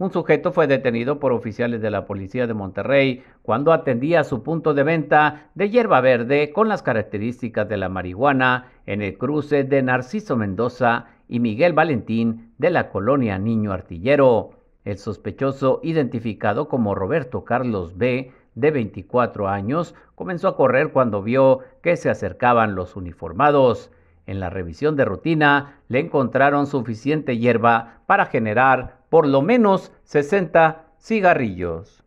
Un sujeto fue detenido por oficiales de la policía de Monterrey cuando atendía su punto de venta de hierba verde con las características de la marihuana en el cruce de Narciso Mendoza y Miguel Valentín de la colonia Niño Artillero. El sospechoso, identificado como Roberto Carlos B., de 24 años, comenzó a correr cuando vio que se acercaban los uniformados. En la revisión de rutina le encontraron suficiente hierba para generar por lo menos 60 cigarrillos.